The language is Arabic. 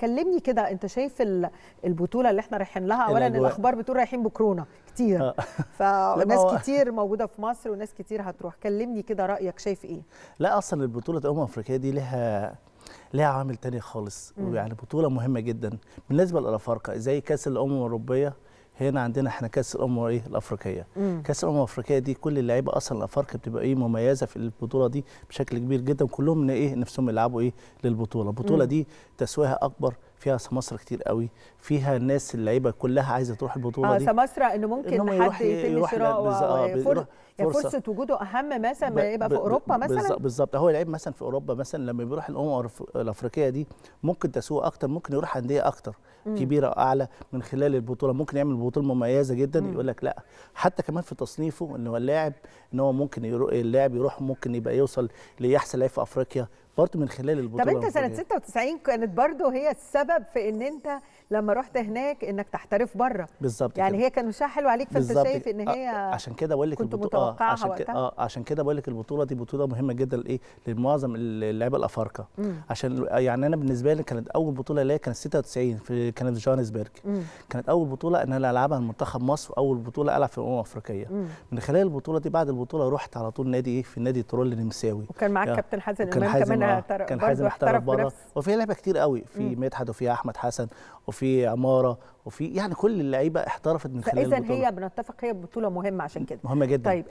كلمني كده انت شايف البطوله اللي احنا رايحين لها اولا الأجواء. الاخبار بتقول رايحين بكورونا كتير آه. فناس كتير موجوده في مصر وناس كتير هتروح كلمني كده رايك شايف ايه لا اصلا البطوله الامم الافريقيه دي لها لها عامل تاني خالص مم. ويعني بطوله مهمه جدا بالنسبه للافارقه زي كاس الامم الاوروبيه هنا عندنا احنا كاس الامم ايه الافريقيه مم. كاس الامم الافريقيه دي كل اللعيبه اصلا الافارقه بتبقى ايه مميزه في البطوله دي بشكل كبير جدا كلهم ايه نفسهم يلعبوا ايه للبطوله البطوله مم. دي تسويها اكبر فيها سماسرة كتير قوي فيها الناس اللعيبه كلها عايزه تروح البطوله آه دي سماسرة ان ممكن إن حد يتم شراءه آه، فرصه وجوده اهم مثلا ما يبقى في اوروبا مثلا بالظبط هو لعيب مثلا في اوروبا مثلا لما بيروح الامم الافريقيه دي ممكن تسوق اكتر ممكن يروح انديه اكتر مم. كبيره اعلى من خلال البطوله ممكن يعمل بطوله مميزه جدا مم. يقول لك لا حتى كمان في تصنيفه ان هو اللاعب ان هو ممكن يروح اللاعب يروح ممكن يبقى يوصل لاحسن لعيب في افريقيا برضه من خلال البطوله طب انت سنه 96 كانت برضه هي السبب في ان انت لما رحت هناك انك تحترف بره بالظبط يعني كده. هي كان مشاه حلو عليك فانت شايف ان آه، هي عشان كده بقول لك البطوله آه عشان كده اه عشان كده بقول لك البطوله دي بطوله مهمه جدا لايه لمعظم اللعيبه الافارقه عشان آه، يعني انا بالنسبه لي كانت اول بطوله ليا كانت 96 في كانت جوهانسبرج كانت اول بطوله ان انا العبها لمنتخب مصر واول بطوله العب في الامم الافريقيه من خلال البطوله دي بعد البطوله رحت على طول نادي ايه في نادي ترول النمساوي وكان معاك كابتن حسن امام كمان كان تر... كان حازم احترف بره وفي لعيبه كتير قوي في مدحت وفي احمد حسن وفي عماره وفي يعني كل اللعيبه احترفت من خلال البطوله فاذا هي بنتفق هي بطوله مهمه عشان كده مهمه جدا طيب